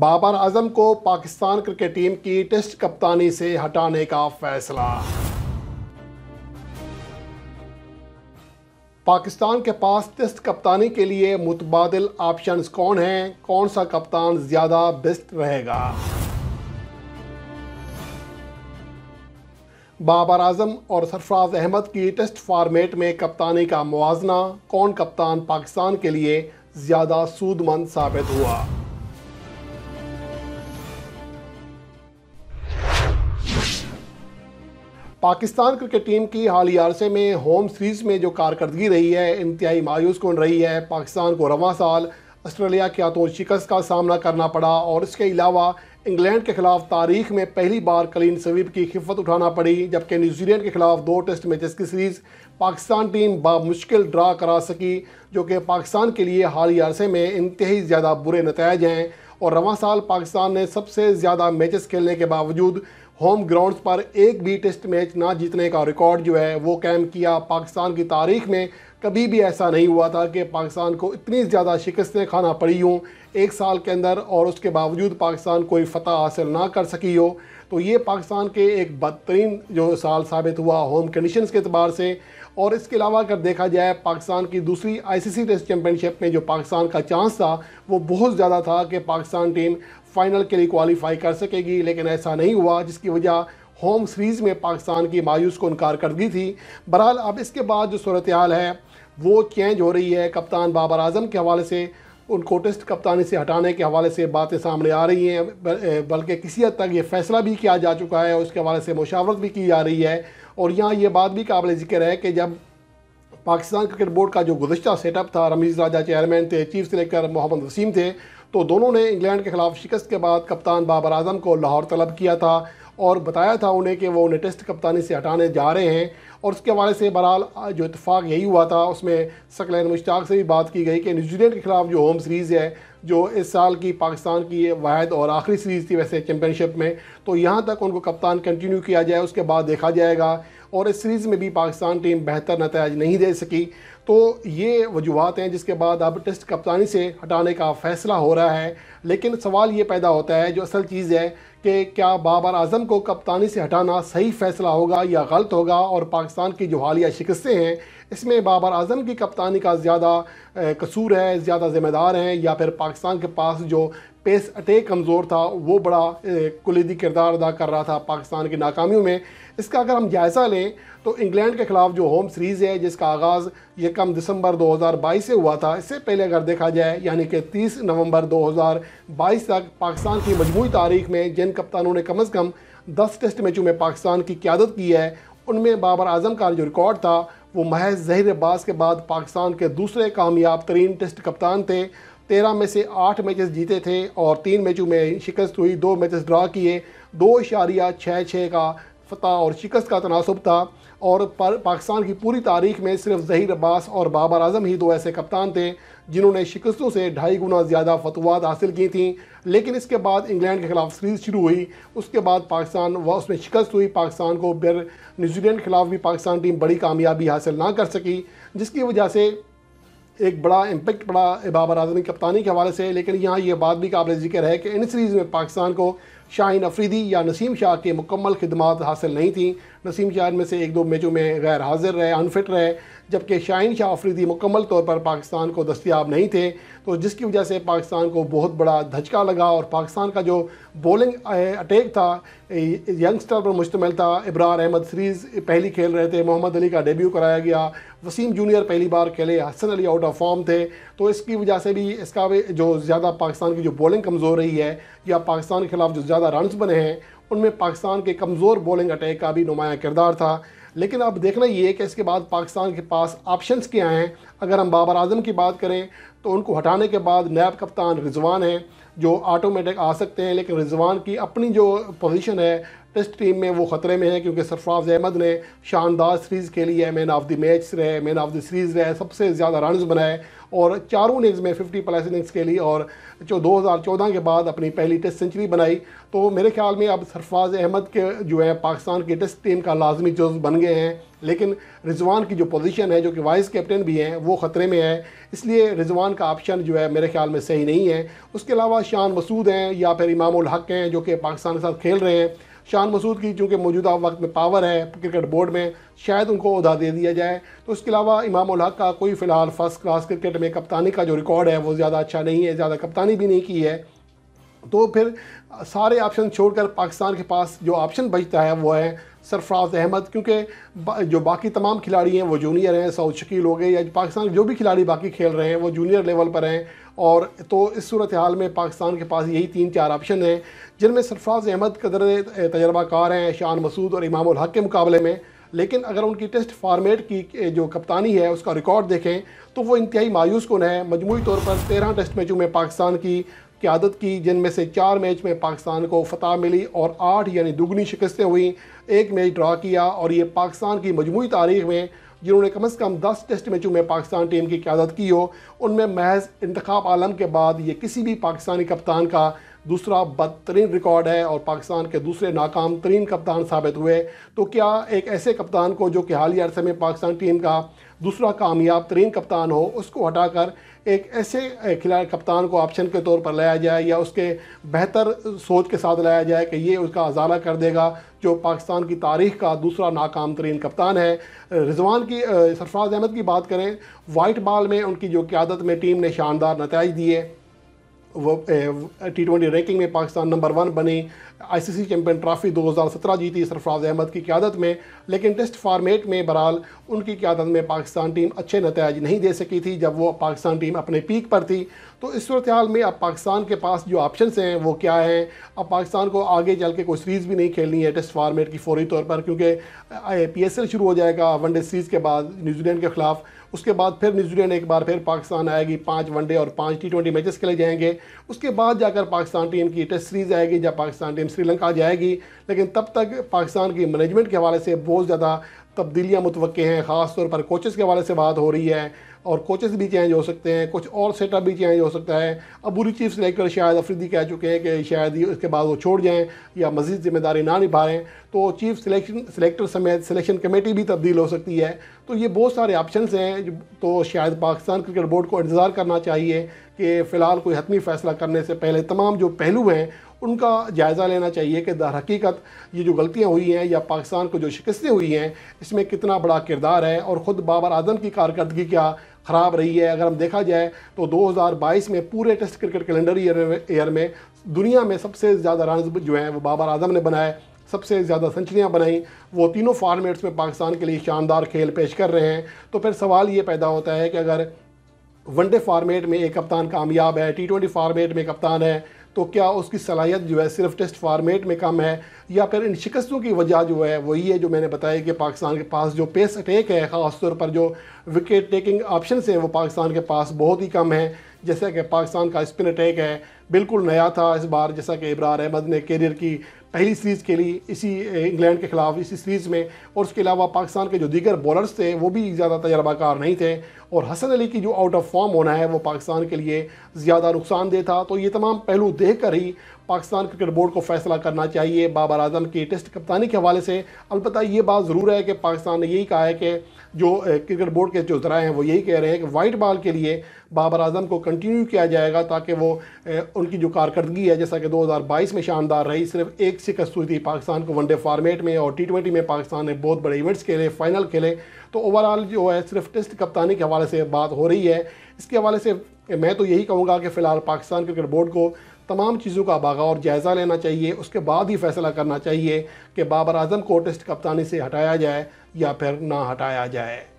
बाबर आजम को Pakistan cricket team की test कप्तानी से हटाने का फैसला पाकिस्तान के पास टेस्ट कप्तानी के लिए मुतबादल ऑप्शंस कौन हैं कौन सा कप्तान ज़्यादा बेस्ट रहेगा बाबर आजम और सरफराज अहमद की टेस्ट फार्मेट में कप्तानी का मुवजना कौन कप्तान पाकिस्तान के लिए ज़्यादा सूदमंद साबित हुआ पाकिस्तान क्रिकेट टीम की हाल अरसे में होम सीरीज़ में जो कारकर्दगी रही है इंतहाई मायूस कन रही है पाकिस्तान को रवा साल ऑस्ट्रेलिया के हाथों शिकस्त का सामना करना पड़ा और इसके अलावा इंग्लैंड के खिलाफ तारीख में पहली बार कलीन स्वीप की खिफत उठाना पड़ी जबकि न्यूजीलैंड के खिलाफ दो टेस्ट मैचेस की सीरीज़ पाकिस्तान टीम बामुश्किल ड्रा करा सकी जो कि पाकिस्तान के लिए हाल अरसे में इंतहाई ज़्यादा बुरे नतज हैं और रवा साल पाकिस्तान ने सबसे ज़्यादा मैचेस खेलने के बावजूद होम ग्राउंड्स पर एक भी टेस्ट मैच ना जीतने का रिकॉर्ड जो है वो कैम किया पाकिस्तान की तारीख में कभी भी ऐसा नहीं हुआ था कि पाकिस्तान को इतनी ज़्यादा शिकस्तें खाना पड़ी हों एक साल के अंदर और उसके बावजूद पाकिस्तान कोई फतह हासिल ना कर सकी हो तो ये पाकिस्तान के एक बदतरीन जो साल साबित हुआ होम कंडीशंस के अतबार से और इसके अलावा अगर देखा जाए पाकिस्तान की दूसरी आईसीसी टेस्ट चैंपियनशिप में जो पाकिस्तान का चांस था वो बहुत ज़्यादा था कि पाकिस्तान टीम फ़ाइनल के लिए क्वालिफाई कर सकेगी लेकिन ऐसा नहीं हुआ जिसकी वजह होम सीरीज़ में पाकिस्तान की मायूस को इनकार कर दी थी बहरहाल अब इसके बाद जो सूरत हाल है वो चेंज हो रही है कप्तान बाबर आजम के हवाले से उनको टेस्ट कप्तानी से हटाने के हवाले से बातें सामने आ रही हैं बल्कि किसी हद तक ये फैसला भी किया जा चुका है और उसके हवाले से मुशावरत भी की जा रही है और यहाँ ये बात भी काबिल जिक्र है कि जब पाकिस्तान क्रिकेट बोर्ड का जो गुजशत सेटअप था रमीज़ राजा चेयरमैन थे चीफ सेलेक्टर मोहम्मद वसीम थे तो दोनों ने इंग्लैंड के ख़िलाफ़ शिकस्त के बाद कप्तान बाबर आजम को लाहौर तलब किया था और बताया था उन्हें कि वो उन्हें टेस्ट कप्तानी से हटाने जा रहे हैं और उसके हवाले से बहरहाल जो इतफाक़ यही हुआ था उसमें सकलैन मुश्ताक से भी बात की गई कि न्यूजीलैंड के खिलाफ जो होम सीरीज़ है जो इस साल की पाकिस्तान की वाद और आखिरी सीरीज़ थी वैसे चैम्पियनशिप में तो यहाँ तक उनको कप्तान कंटिन्यू किया जाए उसके बाद देखा जाएगा और इस सीरीज़ में भी पाकिस्तान टीम बेहतर नतज नहीं दे सकी तो ये वजूहत हैं जिसके बाद अब टेस्ट कप्तानी से हटाने का फ़ैसला हो रहा है लेकिन सवाल ये पैदा होता है जो असल चीज़ है कि क्या बाबर आजम को कप्तानी से हटाना सही फैसला होगा या गलत होगा और पाकिस्तान की जो हालिया शिकस्तें हैं इसमें बाबर आजम की कप्तानी का ज़्यादा कसूर है ज़्यादा ज़िम्मेदार हैं या फिर पाकिस्तान के पास जो पेस अटैक कमज़ोर था वो बड़ा कुलीदी किरदार अदा कर रहा था पाकिस्तान की नाकामियों में इसका अगर हम जायज़ा लें तो इंग्लैंड के खिलाफ जो होम सीरीज़ है जिसका आगाज़ ये कम दिसंबर 2022 से हुआ था इससे पहले अगर देखा जाए यानी कि 30 नवंबर 2022 तक पाकिस्तान की मजमू तारीख में जिन कप्तानों ने कम अज़ कम दस टेस्ट मैचों में पाकिस्तान की क्यादत की है उनमें बाबर आजम का जो रिकॉर्ड था वो महज जहर अब्बास के बाद पाकिस्तान के दूसरे कामयाब तरीन टेस्ट कप्तान थे तेरह में से आठ मैचेस जीते थे और तीन मैचों में शिकस्त हुई दो मैचेस ड्रा किए दो इशारिया छः छः का फतह और शिकस्त का तनासब था और पाकिस्तान की पूरी तारीख में सिर्फ जहीर अब्बास और बाबर आजम ही दो ऐसे कप्तान थे जिन्होंने शिकस्तों से ढाई गुना ज़्यादा फतवाद हासिल की थी लेकिन इसके बाद इंग्लैंड के खिलाफ सीरीज़ शुरू हुई उसके बाद पाकिस्तान व उसमें शिकस्त हुई पाकिस्तान को फिर न्यूजीलैंड के खिलाफ भी पाकिस्तान टीम बड़ी कामयाबी हासिल ना कर सकी जिसकी वजह से एक बड़ा इम्पेक्ट पड़ा इबाबर आजम की कप्तानी के हवाले से लेकिन यहाँ ये बात भी काबिल जिक्र है कि इन सीरीज़ में पाकिस्तान को शाहिन अफरीदी या नसीम शाह की मुकम्मल खदमात हासिल नहीं थी नसीम शाह में से एक दो मैचों में गैर हाजिर रहे अनफिट रहे जबकि शाहिन शाह आफरीदी मुकम्मल तौर पर पाकिस्तान को दस्तियाब नहीं थे तो जिसकी वजह से पाकिस्तान को बहुत बड़ा धचका लगा और पाकिस्तान का जो बॉलिंग अटैक था यंगस्टर पर मुश्तमिल था इब्रार अहमद सीरीज़ पहली खेल रहे थे मोहम्मद अली का डेब्यू कराया गया वसीम जूनियर पहली बार खेले Hasan Ali out of form थे तो इसकी वजह से भी इसका भी जो ज़्यादा पाकिस्तान की जो बॉलिंग कमज़ोर रही है या पाकिस्तान के खिलाफ जो ज़्यादा रनस बने हैं उनमें पाकिस्तान के कमज़ोर बॉलिंग अटैक का भी नुमाया किरदार था लेकिन अब देखना ये है कि इसके बाद पाकिस्तान के पास ऑप्शंस क्या हैं अगर हम बाबर आजम की बात करें तो उनको हटाने के बाद नैब कप्तान रिजवान हैं जो ऑटोमेटिक आ सकते हैं लेकिन रिजवान की अपनी जो पोजीशन है टेस्ट टीम में वो ख़तरे में है क्योंकि सरफराज अहमद ने शानदार सीरीज़ खेली है मैन ऑफ द मैच रहे मैन ऑफ द सीरीज़ रहे सबसे ज़्यादा रन बनाए और चारों इनिंग्स में 50 प्लस इनिंग्स खेली और जो 2014 के बाद अपनी पहली टेस्ट सेंचुरी बनाई तो मेरे ख्याल में अब सरफराज अहमद के जो है पाकिस्तान की टेस्ट टीम का लाजमी जज बन गए हैं लेकिन रिजवान की जो पोजीशन है जो कि वाइस कैप्टन भी हैं वो ख़तरे में है इसलिए रिजवान का ऑप्शन जो है मेरे ख्याल में सही नहीं है उसके अलावा शान मसूद हैं या फिर इमाम हक हैं जो कि पाकिस्तान के साथ खेल रहे हैं शान मसूद की चूँकि मौजूदा वक्त में पावर है क्रिकेट बोर्ड में शायद उनको अहदा दे दिया जाए तो उसके अलावा इमाम उलहक का कोई फ़िलहाल फर्स्ट क्लास क्रिकेट में कप्तानी का जो रिकॉर्ड है वो ज़्यादा अच्छा नहीं है ज़्यादा कप्तानी भी नहीं की है तो फिर सारे ऑप्शन छोड़कर पाकिस्तान के पास जो ऑप्शन बचता है वो है सरफराज अहमद क्योंकि जो बाकी तमाम खिलाड़ी हैं वो जूनियर हैं साउथ शकील हो गए या पाकिस्तान जो भी खिलाड़ी बाकी खेल रहे हैं वो जूनियर लेवल पर हैं और तो इस सूरत हाल में पाकिस्तान के पास यही तीन चार ऑप्शन हैं जिनमें सरफराज अहमद कदर तजर्बाकार हैं शान मसूद और इमाम हक के मुकाबले में लेकिन अगर उनकी टेस्ट फार्मेट की जो कप्तानी है उसका रिकॉर्ड देखें तो वो इंतहाई मायूस कन है मजमू तौर पर तेरह टेस्ट मैचों में पाकिस्तान की क्यादत की जिनमें से चार मैच में पाकिस्तान को फतह मिली और आठ यानी दुगनी शिकस्तें हुई एक मैच ड्रा किया और ये पाकिस्तान की मजमू तारीख में जिन्होंने कम अज़ कम दस टेस्ट मैचों में पाकिस्तान टीम की क्यादत की हो उनमें महज इंतखब आलम के बाद ये किसी भी पाकिस्तानी कप्तान का दूसरा बदतरीन रिकॉर्ड है और पाकिस्तान के दूसरे नाकाम तरीन कप्तान साबित हुए तो क्या एक ऐसे कप्तान को जो कि हाल ही अरसे में पाकिस्तान टीम का दूसरा कामयाब तरीन कप्तान हो उसको हटाकर एक ऐसे खिलाड़ी कप्तान को ऑप्शन के तौर पर लाया जाए या उसके बेहतर सोच के साथ लाया जाए कि ये उसका अजाला कर देगा जो पाकिस्तान की तारीख का दूसरा नाकाम तरीन कप्तान है रिजवान की सरफराज अहमद की बात करें वाइट बॉल में उनकी जो क्यादत में टीम ने शानदार नतज दिए टी ट्वेंटी रैंकिंग में पाकिस्तान नंबर वन बने आईसीसी चैंपियन ट्रॉफी 2017 जीती सरफराज अहमद की क्यादत में लेकिन टेस्ट फार्मेट में बहरहाल उनकी क्यादत में पाकिस्तान टीम अच्छे नतज नहीं दे सकी थी जब वो पाकिस्तान टीम अपने पीक पर थी तो इस सूरत हाल में अब पाकिस्तान के पास जो ऑप्शन हैं वो क्या हैं अब पाकिस्तान को आगे चल के कोई सीरीज़ भी नहीं खेलनी है टेस्ट फार्मेट की फौरी तौर पर क्योंकि पी एस एल शुरू हो जाएगा वनडे सीरीज़ के बाद न्यूजीलैंड के ख़िलाफ़ उसके बाद फिर न्यूजीलैंड एक बार फिर पाकिस्तान आएगी पाँच वनडे और पाँच टी ट्वेंटी मैचेस खेले जाएंगे उसके बाद जाकर पाकिस्तान टीम की टेस्ट सीरीज़ आएगी जब पाकिस्तान टीम श्रीलंका जाएगी लेकिन तब तक पाकिस्तान की मैनेजमेंट के हवाले से बहुत ज़्यादा तब्दीलियाँ मुतवक़ हैं ख़ास तौर पर कोचेज़ के हवाले से बात हो रही है और कोचेज़ भी चेंज हो सकते हैं कुछ और सेटअप भी चेंज हो सकता है अबूरी चीफ सिलेक्टर शायद अफरीदी कह चुके हैं कि शायद इसके बाद वो छोड़ जाएं या मजीद जिम्मेदारी ना निभा तो चीफ सिलेक्शन सिलेक्टर समेत सिलेक्शन कमेटी भी तब्दील हो सकती है तो ये बहुत सारे ऑप्शन हैं तो शायद पाकिस्तान क्रिकेट बोर्ड को इंतज़ार करना चाहिए कि फ़िलहाल कोई हतमी फ़ैसला करने से पहले तमाम जो पहलू हैं उनका जायज़ा लेना चाहिए कि दर हकीकत ये जो गलतियाँ हुई हैं या पाकिस्तान को जो शिकस्तें हुई हैं इसमें कितना बड़ा किरदार है और ख़ुद बाबर आजम की कारकर्दगी क्या ख़राब रही है अगर हम देखा जाए तो 2022 में पूरे टेस्ट क्रिकेट कैलेंडर ईयर में दुनिया में सबसे ज़्यादा रन जो हैं वो बाबर आजम ने बनाए सबसे ज़्यादा सेंचुरियाँ बनाई वो तीनों फार्मेट्स में पाकिस्तान के लिए शानदार खेल पेश कर रहे हैं तो फिर सवाल ये पैदा होता है कि अगर वनडे फार्मेट में एक कप्तान कामयाब है टी ट्वेंटी फार्मेट में कप्तान है तो क्या उसकी सलाहियत जो है सिर्फ टेस्ट फार्मेट में कम है या फिर इन शिकस्तों की वजह जो है वही है जो मैंने बताया कि पाकिस्तान के पास जो पेस अटैक है ख़ासतौर पर जो विकेट टेकिंग ऑप्शन हैं वो पाकिस्तान के पास बहुत ही कम है जैसे कि पाकिस्तान का स्पिन अटैक है बिल्कुल नया था इस बार जैसा कि इब्रार अहमद ने कैरियर की पहली सीरीज़ खेली इसी इंग्लैंड के खिलाफ इसी सीरीज़ में और उसके अलावा पाकिस्तान के जो दीगर बॉलर्स थे वो भी ज़्यादा तजर्बाकार नहीं थे और हसन अली की जो आउट ऑफ फॉर्म होना है वो पाकिस्तान के लिए ज़्यादा नुकसानदेह था तो ये तमाम पहलू देख कर ही पाकिस्तान क्रिकेट बोर्ड को फैसला करना चाहिए बाबर आजम की टेस्ट कप्तानी के हवाले से अलबत् ये बात ज़रूर है कि पाकिस्तान ने यही कहा है कि जो क्रिकेट बोर्ड के जो जरा हैं वो यही कह रहे हैं कि वाइट बॉल के लिए बाबर आजम को कंटिन्यू किया जाएगा ताकि वो उनकी जो कारकर्दगी है जैसा कि 2022 में शानदार रही सिर्फ एक शिकस्त हुई थी पाकिस्तान को वनडे फार्मेट में और टी ट्वेंटी में पाकिस्तान ने बहुत बड़े इवेंट्स खेले फाइनल खेले तो ओवरऑल जो है सिर्फ टेस्ट कप्तानी के हवाले से बात हो रही है इसके हवाले से मैं तो यही कहूँगा कि फ़िलहाल पाकिस्तान क्रिकेट बोर्ड को तमाम चीज़ों का और जायज़ा लेना चाहिए उसके बाद ही फैसला करना चाहिए कि बाबर आजम को टेस्ट कप्तानी से हटाया जाए या फिर ना हटाया जाए